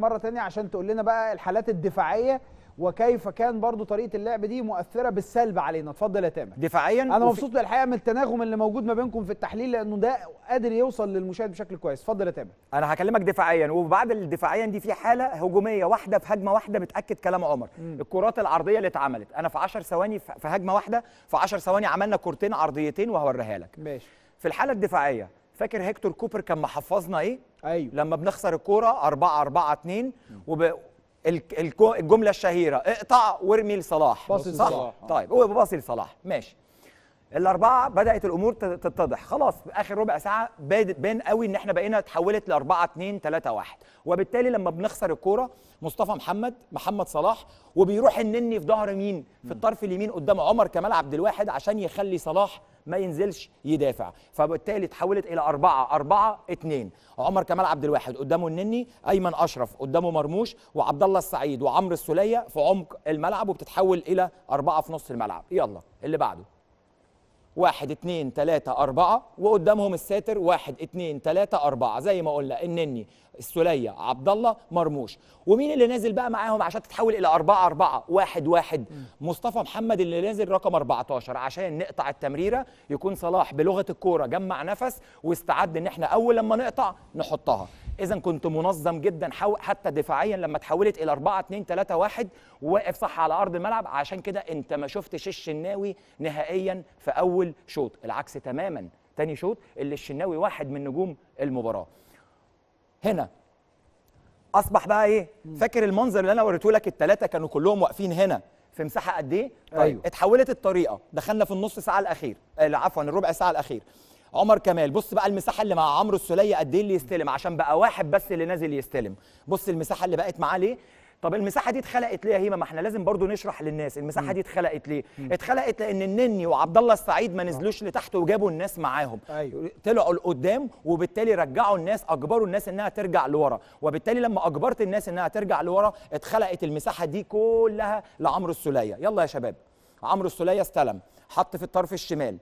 مرة تانية عشان تقول لنا بقى الحالات الدفاعية وكيف كان برضو طريقة اللعب دي مؤثرة بالسلب علينا اتفضل يا تامر دفاعيا انا وفي... مبسوط الحقيقة من التناغم اللي موجود ما بينكم في التحليل لانه ده قادر يوصل للمشاهد بشكل كويس اتفضل يا تامر انا هكلمك دفاعيا وبعد الدفاعيا دي في حالة هجومية واحدة في هجمة واحدة بتأكد كلام عمر م. الكرات العرضية اللي اتعملت انا في 10 ثواني في هجمة واحدة في 10 ثواني عملنا كورتين عرضيتين وهوريها لك ماشي في الحالة الدفاعية فاكر هيكتور كوبر كان محفظنا ايه ايوه لما بنخسر الكوره 4 4 2 وب... الجمله الشهيره اقطع وارمي لصلاح باصي لصلاح طيب هو باصي لصلاح ماشي الاربعه بدات الامور تتضح خلاص اخر ربع ساعه بان قوي ان احنا بقينا اتحولت ل 4 2 3 1 وبالتالي لما بنخسر الكوره مصطفى محمد محمد صلاح وبيروح النني في ظهر مين في الطرف اليمين قدام عمر كمال عبد الواحد عشان يخلي صلاح ما ينزلش يدافع فبالتالي اتحولت الى أربعة أربعة اتنين عمر كمال عبد الواحد قدامه النني ايمن اشرف قدامه مرموش وعبد الله السعيد وعمرو السوليه في عمق الملعب وبتتحول الى أربعة في نص الملعب يلا اللي بعده واحد اتنين تلاتة أربعة وقدامهم الساتر واحد اتنين تلاتة أربعة زي ما قلنا النني السلية عبد الله مرموش ومين اللي نازل بقى معاهم عشان تتحول إلى أربعة أربعة واحد واحد مصطفى محمد اللي نازل رقم 14 عشان نقطع التمريرة يكون صلاح بلغة الكورة جمع نفس واستعد إن احنا أول لما نقطع نحطها اذا كنت منظم جدا حتى دفاعيا لما تحولت الى 4 2 3 1 وواقف صح على ارض الملعب عشان كده انت ما شفتش الشناوي نهائيا في اول شوط العكس تماما تاني شوط اللي الشناوي واحد من نجوم المباراه هنا اصبح بقى ايه فاكر المنظر اللي انا وريته لك الثلاثه كانوا كلهم واقفين هنا في مساحه قد ايه طيب أيوه. اتحولت الطريقه دخلنا في النص ساعه الاخير آه، عفوا الربع ساعه الاخير عمر كمال بص بقى المساحه اللي مع عمرو السليه قد ايه اللي يستلم عشان بقى واحد بس اللي نازل يستلم بص المساحه اللي بقت معاه ليه طب المساحه دي اتخلقت ليه يا هيما ما احنا لازم برضو نشرح للناس المساحه دي اتخلقت ليه اتخلقت لان النني وعبد الله السعيد ما آه. نزلوش لتحت وجابوا الناس معاهم أيوه. طلعوا لقدام وبالتالي رجعوا الناس اجبروا الناس انها ترجع لورا وبالتالي لما اجبرت الناس انها ترجع لورا اتخلقت المساحه دي كلها لعمرو السليه يلا يا شباب عمرو السليه استلم حط في الطرف الشمال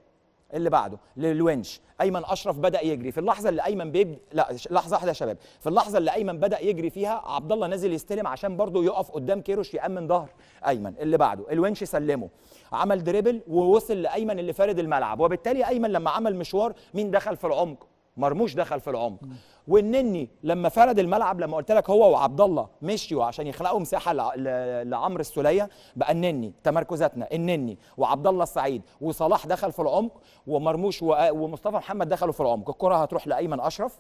اللي بعده للونش ايمن اشرف بدا يجري في اللحظه اللي ايمن بيب... لا لحظه واحده يا شباب في اللحظه اللي ايمن بدا يجري فيها عبد الله نازل يستلم عشان برضه يقف قدام كيروش يامن ظهر ايمن اللي بعده الونش سلمه عمل دريبل ووصل لايمن اللي فارد الملعب وبالتالي ايمن لما عمل مشوار مين دخل في العمق مرموش دخل في العمق والنني لما فرد الملعب لما قلت لك هو وعبد الله مشيوا عشان يخلقوا مساحه لعمرو السوليه بقى النني تمركزاتنا النني وعبد الله السعيد وصلاح دخل في العمق ومرموش ومصطفى محمد دخلوا في العمق الكره هتروح لايمن اشرف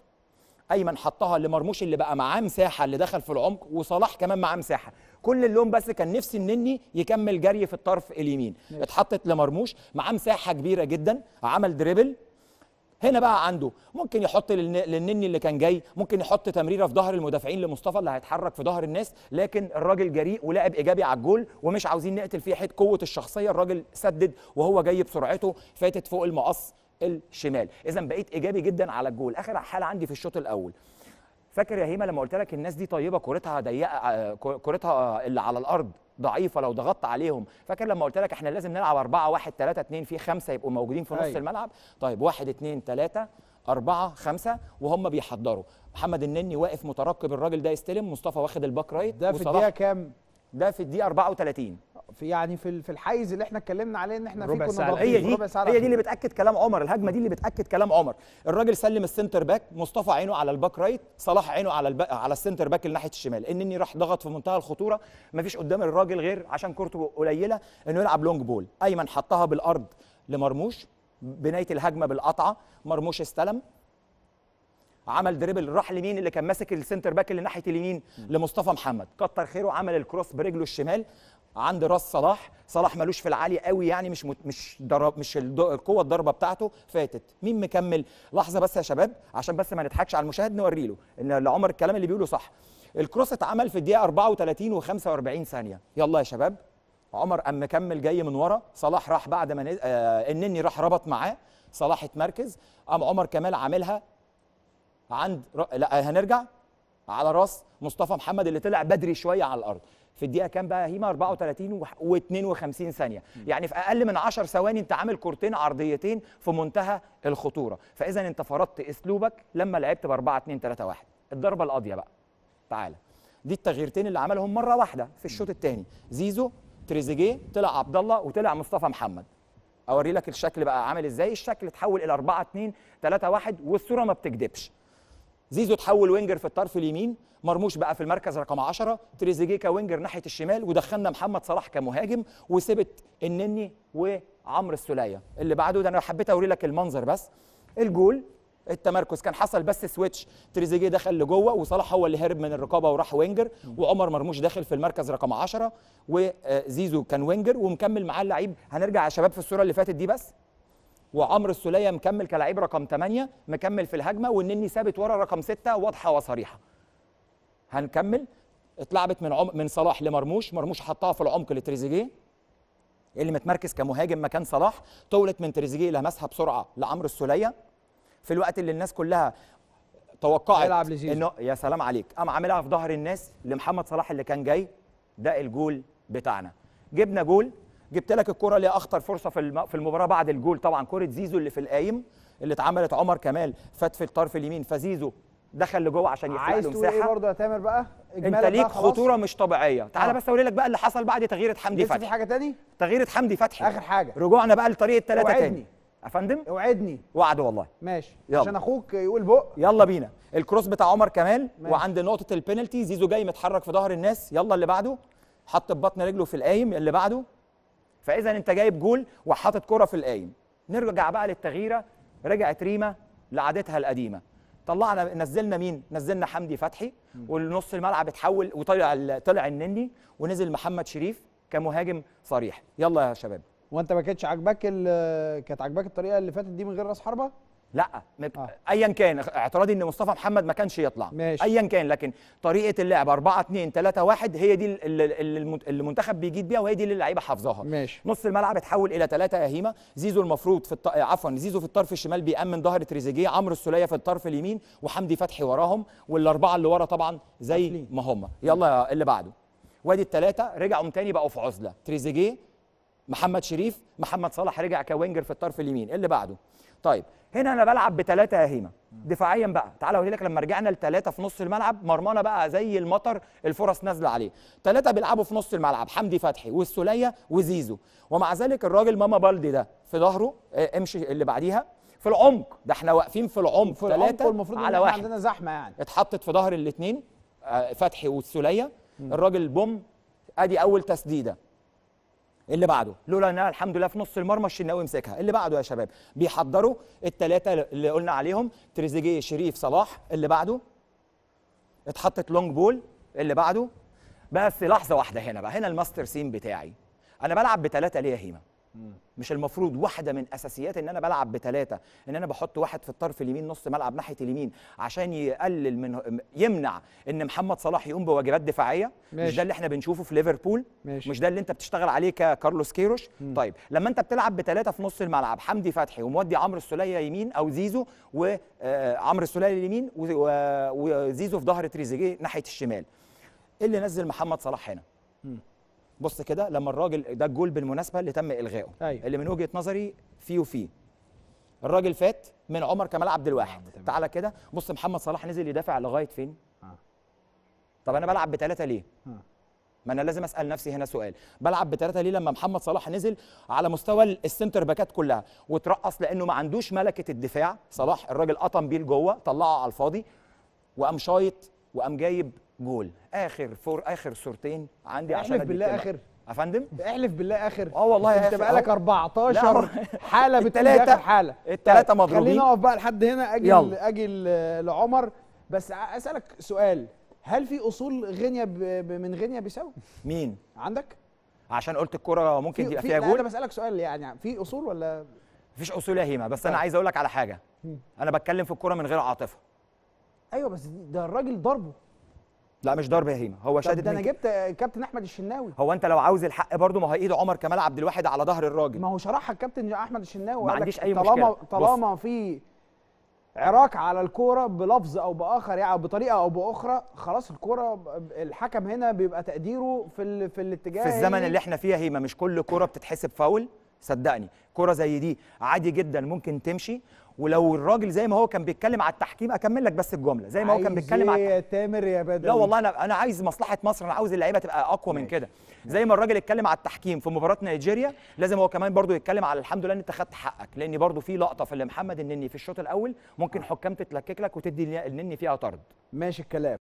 ايمن حطها لمرموش اللي بقى معاه مساحه اللي دخل في العمق وصلاح كمان معاه مساحه كل اللون بس كان نفسي النني يكمل جري في الطرف اليمين اتحطت لمرموش معاه مساحه كبيره جدا عمل دريبل هنا بقى عنده ممكن يحط للنني اللي كان جاي ممكن يحط تمريره في ظهر المدافعين لمصطفى اللي هيتحرك في ظهر الناس لكن الراجل جريء ولعب ايجابي على الجول ومش عاوزين نقتل فيه حته قوه الشخصيه الراجل سدد وهو جاي بسرعته فاتت فوق المقص الشمال اذا بقيت ايجابي جدا على الجول اخر حاله عندي في الشوط الاول فاكر يا هيما لما قلت لك الناس دي طيبه كورتها ضيقه آه، كورتها آه، اللي على الارض ضعيفه لو ضغطت عليهم فاكر لما قلت لك احنا لازم نلعب 4 1 3 2 في خمسه يبقوا موجودين في نص أيوة. الملعب طيب 1 2 3 4 5 وهم بيحضروا محمد النني واقف مترقب الراجل ده يستلم مصطفى واخد الباك رايت ده في الدقيقة كام؟ ده في الدقيقة 34 في يعني في في الحيز اللي احنا اتكلمنا عليه ان احنا ربع فيه كنا هي دي ربع ساعة هي دي اللي بتاكد كلام عمر الهجمه دي اللي بتاكد كلام عمر الراجل سلم السنتر باك مصطفى عينه على الباك رايت صلاح عينه على الب... على السنتر باك اللي ناحيه الشمال اني راح ضغط في منتهى الخطوره ما فيش قدام الراجل غير عشان كورته قليله انه يلعب لونج بول ايمن حطها بالارض لمرموش بنايه الهجمه بالقطعه مرموش استلم عمل دريبل راح لمين اللي كان ماسك السنتر باك اللي ناحيه اليمين لمصطفى محمد كتر خيره عمل الكروس برجله الشمال عند راس صلاح صلاح ملوش في العالي قوي يعني مش مت... مش ضرب مش القوه الضربه بتاعته فاتت مين مكمل لحظه بس يا شباب عشان بس ما نضحكش على المشاهد نوري له ان عمر الكلام اللي بيقوله صح الكروس اتعمل في الدقيقه 34 و45 ثانيه يلا يا شباب عمر قام مكمل جاي من ورا صلاح راح بعد ما نز... آه النني راح ربط معاه صلاح اتمركز قام عمر كمال عاملها عند لا هنرجع على راس مصطفى محمد اللي طلع بدري شويه على الارض في الدقيقه كام بقى هيما 34 و52 ثانيه يعني في اقل من 10 ثواني انت عامل كورتين عرضيتين في منتهى الخطوره فاذا انت فرضت اسلوبك لما لعبت ب 4 2 3 1 الضربه القاضيه بقى تعالى دي التغييرتين اللي عملهم مره واحده في الشوط الثاني زيزو تريزيجيه طلع عبد الله وطلع مصطفى محمد اوري لك الشكل بقى عامل ازاي الشكل اتحول الى 4 2 3 1 والصوره ما بتكذبش زيزو تحول وينجر في الطرف اليمين مرموش بقى في المركز رقم 10 تريزيجيه كوينجر ناحيه الشمال ودخلنا محمد صلاح كمهاجم وسبت النني وعمرو السوليه اللي بعده ده انا حبيت اوري لك المنظر بس الجول التمركز كان حصل بس سويتش تريزيجيه دخل لجوه وصلاح هو اللي هرب من الرقابه وراح وينجر وعمر مرموش داخل في المركز رقم 10 وزيزو كان وينجر ومكمل معاه اللعيب هنرجع يا شباب في الصوره اللي فاتت دي بس وعمرو السوليه مكمل كلاعب رقم 8 مكمل في الهجمه والنني ثابت ورا رقم 6 واضحه وصريحه هنكمل اتلعبت من عم... من صلاح لمرموش مرموش حطها في العمق لتريزيجيه اللي متمركز كمهاجم مكان صلاح طولت من تريزيجيه لمسها بسرعه لعمرو السوليه في الوقت اللي الناس كلها توقعت انه يا سلام عليك قام عاملها في ظهر الناس لمحمد صلاح اللي كان جاي ده الجول بتاعنا جبنا جول جبت لك الكره اللي اخطر فرصه في في المباراه بعد الجول طبعا كره زيزو اللي في القايم اللي اتعملت عمر كمال فات في الطرف اليمين فزيزو دخل لجوه عشان يخلق له مساحه عايز برضه يا تامر بقى انت ليك خطوره مش طبيعيه تعال آه. بس اقول لك بقى اللي حصل بعد تغييره حمدي فتحي في حاجه تاني تغييره حمدي فتحي اخر حاجه رجوعنا بقى لطريقه ثلاثه تاني يا فندم اوعدني وعد والله ماشي يلا. عشان اخوك يقول بق يلا بينا الكروس بتاع عمر كمال ماشي. وعند نقطه البينالتي زيزو جاي متحرك في ظهر الناس يلا اللي بعده حط ببطن رجله في القايم اللي بعده فاذا انت جايب جول وحاطط كره في القايم نرجع بقى للتغييره رجعت ريما لعادتها القديمه طلعنا نزلنا مين نزلنا حمدي فتحي ونص الملعب اتحول وطلع طلع النني ونزل محمد شريف كمهاجم صريح يلا يا شباب وانت ما كانتش عاجباك كانت عاجباك الطريقه اللي فاتت دي من غير راس حربه لا مك... آه. ايا كان اعتراضي ان مصطفى محمد ما كانش يطلع ماشي. ايا كان لكن طريقه اللعب 4 2 3 1 هي دي اللي المنتخب بيجيد بيها وهي دي اللي اللعيبه حافظاها نص الملعب اتحول الى 3 يا هيما زيزو المفروض في الط... عفوا زيزو في الطرف الشمال بيامن ظهر تريزيجيه عمرو السوليه في الطرف اليمين وحمدي فتحي وراهم والاربعه اللي ورا طبعا زي ما هم يلا اللي بعده وادي الثلاثه رجعوا تاني بقوا في عزله تريزيجيه محمد شريف محمد صلاح رجع كوينجر في الطرف اليمين إيه اللي بعده طيب هنا انا بلعب بثلاثه يا هيما دفاعيا بقى تعالى اقول لك لما رجعنا لثلاثه في نص الملعب مرمانا بقى زي المطر الفرص نازله عليه ثلاثه بيلعبوا في نص الملعب حمدي فتحي والسوليه وزيزو ومع ذلك الراجل ماما بالدي ده في ظهره آه، امشي اللي بعديها في العمق ده احنا واقفين في العمق في العمق والمفروض على واحد عندنا زحمه يعني اتحطت في ظهر الاثنين آه، فتحي والسوليه الراجل بوم ادي اول تسديده اللي بعده لولا انها الحمد لله في نص المرمى الشناوي مسكها اللي بعده يا شباب بيحضروا الثلاثه اللي قلنا عليهم تريزيجيه شريف صلاح اللي بعده اتحطت لونج بول اللي بعده بس لحظه واحده هنا بقى هنا الماستر سين بتاعي انا بلعب بثلاثه ليه يا هيما مش المفروض واحده من اساسيات ان انا بلعب بثلاثه ان انا بحط واحد في الطرف اليمين نص ملعب ناحيه اليمين عشان يقلل من يمنع ان محمد صلاح يقوم بواجبات دفاعيه ماشي. مش ده اللي احنا بنشوفه في ليفربول ماشي. مش ده اللي انت بتشتغل عليه ككارلوس كيروش م. طيب لما انت بتلعب بثلاثه في نص الملعب حمدي فتحي ومودي عمرو السوليه يمين او زيزو وعمرو آه، السوليه اليمين وزيزو في ظهر تريزيجيه ناحيه الشمال إيه اللي نزل محمد صلاح هنا م. بص كده لما الراجل ده الجول بالمناسبه اللي تم الغائه أيوة. اللي من وجهه نظري فيه وفيه الراجل فات من عمر كمال عبد الواحد آه تعالى كده بص محمد صلاح نزل يدافع لغايه فين آه. طب انا بلعب بثلاثه ليه آه. ما انا لازم اسال نفسي هنا سؤال بلعب بثلاثه ليه لما محمد صلاح نزل على مستوى السنتر باكات كلها وترقص لانه ما عندوش ملكه الدفاع صلاح الراجل قطم بيه لجوه طلعه على الفاضي وقام شايط وقام جايب جول اخر فور اخر صورتين عندي عشان احلف بالله اخر افندم احلف بالله اخر اه والله انت بقالك 14 حاله بالثلاثه حاله التلاته طيب، مضروبين خلينا نقف بقى لحد هنا اجي اجي لعمر بس اسالك سؤال هل في اصول غنية من غنية بيساوي مين عندك عشان قلت الكره ممكن يبقى فيها جول انا بسالك سؤال يعني في اصول ولا مفيش اصول يا هيما بس انا طيب. عايز اقول لك على حاجه انا بتكلم في الكره من غير عاطفه ايوه بس ده الراجل ضربه لا مش ضرب هيما هو شادد ده انا جبت كابتن احمد الشناوي هو انت لو عاوز الحق برضه ما هو ايد عمر كمال عبد الواحد على ظهر الراجل ما هو شرحها الكابتن احمد الشناوي ما عنديش اي طالما مشكله طالما طالما في عراك على الكوره بلفظ او باخر يعني بطريقه او باخرى خلاص الكوره الحكم هنا بيبقى تقديره في ال... في الاتجاه في الزمن اللي احنا فيه هيما مش كل كوره بتتحسب فاول صدقني كوره زي دي عادي جدا ممكن تمشي ولو الراجل زي ما هو كان بيتكلم على التحكيم اكمل لك بس الجمله زي ما هو كان بيتكلم على إيه يا تامر يا بدوي لا والله انا انا عايز مصلحه مصر انا عاوز اللعيبه تبقى اقوى من كده زي ما الراجل اتكلم على التحكيم في مباراه نيجيريا لازم هو كمان برضو يتكلم على الحمد لله ان انت خدت حقك لان برضو في لقطه في اللي محمد النني في الشوط الاول ممكن آه. حكام تتلكك لك وتدي النني فيها طرد ماشي الكلام